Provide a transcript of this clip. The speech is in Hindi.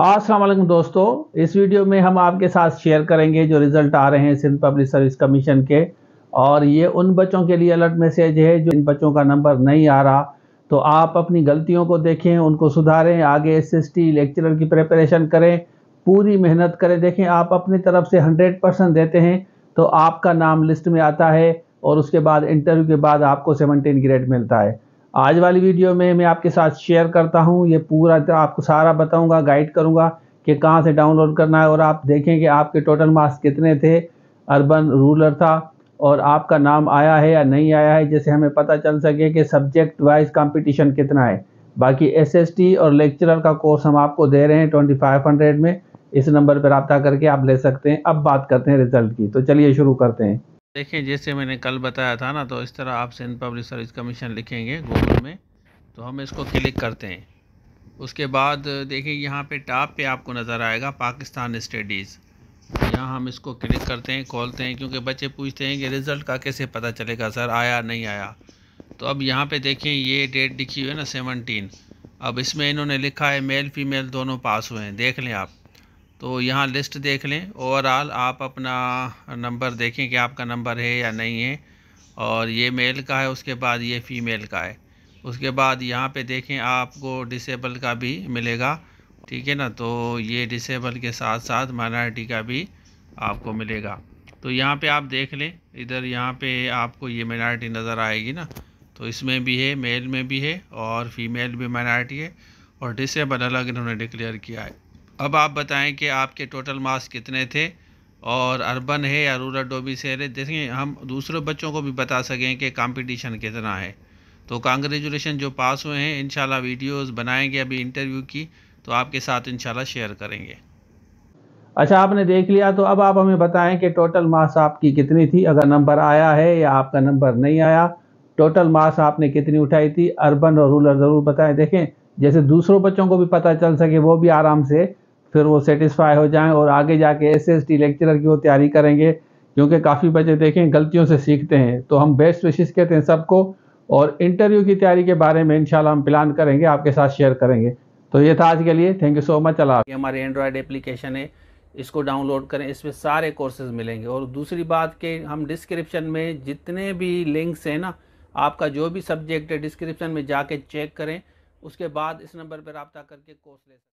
अस्सलाम वालेकुम दोस्तों इस वीडियो में हम आपके साथ शेयर करेंगे जो रिज़ल्ट आ रहे हैं सिंध पब्लिक सर्विस कमीशन के और ये उन बच्चों के लिए अलर्ट मैसेज है जो इन बच्चों का नंबर नहीं आ रहा तो आप अपनी गलतियों को देखें उनको सुधारें आगे एस एस टी लेक्चरर की प्रिपरेशन करें पूरी मेहनत करें देखें आप अपनी तरफ से हंड्रेड परसेंट देते हैं तो आपका नाम लिस्ट में आता है और उसके बाद इंटरव्यू के बाद आपको सेवनटीन ग्रेड मिलता है आज वाली वीडियो में मैं आपके साथ शेयर करता हूँ ये पूरा तो आपको सारा बताऊँगा गाइड करूँगा कि कहाँ से डाउनलोड करना है और आप देखें कि आपके टोटल मार्क्स कितने थे अर्बन रूलर था और आपका नाम आया है या नहीं आया है जैसे हमें पता चल सके कि सब्जेक्ट वाइज कंपटीशन कितना है बाकी एसएसटी और लेक्चरर का कोर्स हम आपको दे रहे हैं ट्वेंटी फाइव हंड्रेड में इस नंबर पर रबता करके आप ले सकते हैं अब बात करते हैं रिज़ल्ट की तो चलिए शुरू करते हैं देखें जैसे मैंने कल बताया था ना तो इस तरह आप सिंध पब्लिक सर्विस कमीशन लिखेंगे गूगल में तो हम इसको क्लिक करते हैं उसके बाद देखिए यहाँ पे टॉप पे आपको नज़र आएगा पाकिस्तान स्टडीज़ यहाँ हम इसको क्लिक करते हैं खोलते हैं क्योंकि बच्चे पूछते हैं कि रिज़ल्ट का कैसे पता चलेगा सर आया नहीं आया तो अब यहाँ पे देखें ये डेट लिखी हुई है ना सेवनटीन अब इसमें इन्होंने लिखा है मेल फीमेल दोनों पास हुए हैं देख लें आप तो यहाँ लिस्ट देख लें ओवरऑल आप अपना नंबर देखें कि आपका नंबर है या नहीं है और ये मेल का है उसके बाद ये फ़ीमेल का है उसके बाद यहाँ पे देखें आपको डिसेबल का भी मिलेगा ठीक है ना तो ये डिसेबल के साथ साथ माइनॉरिटी का भी आपको मिलेगा तो यहाँ पे आप देख लें इधर यहाँ पे आपको ये माइनॉरिटी नज़र आएगी ना तो इसमें भी है मेल में भी है और फीमेल भी माइनॉरिटी है और डिसेबल अलग इन्होंने डिक्लेयर किया है अब आप बताएं कि आपके टोटल मार्क्स कितने थे और अर्बन है या रूरल डोबी शहर है देखें हम दूसरे बच्चों को भी बता सकें कि कंपटीशन कितना है तो कांग्रेचुलेशन जो पास हुए हैं इन वीडियोस बनाएंगे अभी इंटरव्यू की तो आपके साथ इन शेयर करेंगे अच्छा आपने देख लिया तो अब आप हमें बताएं कि टोटल मार्क्स आपकी कितनी थी अगर नंबर आया है या आपका नंबर नहीं आया टोटल मार्क्स आपने कितनी उठाई थी अर्बन और रूरल ज़रूर बताएं देखें जैसे दूसरों बच्चों को भी पता चल सके वो भी आराम से फिर वो सेटिस्फाई हो जाएं और आगे जाके एस एस टी लेक्चरर की वो तैयारी करेंगे क्योंकि काफ़ी बच्चे देखें गलतियों से सीखते हैं तो हम बेस्ट विशेष कहते हैं सबको और इंटरव्यू की तैयारी के बारे में इंशाल्लाह हम प्लान करेंगे आपके साथ शेयर करेंगे तो ये था आज के लिए थैंक यू सो मच अला हमारे एंड्रॉयड एप्लीकेशन है इसको डाउनलोड करें इसमें सारे कोर्सेज मिलेंगे और दूसरी बात के हम डिस्क्रिप्शन में जितने भी लिंक्स हैं ना आपका जो भी सब्जेक्ट है डिस्क्रिप्शन में जाके चेक करें उसके बाद इस नंबर पर रबता करके कोर्स ले सकते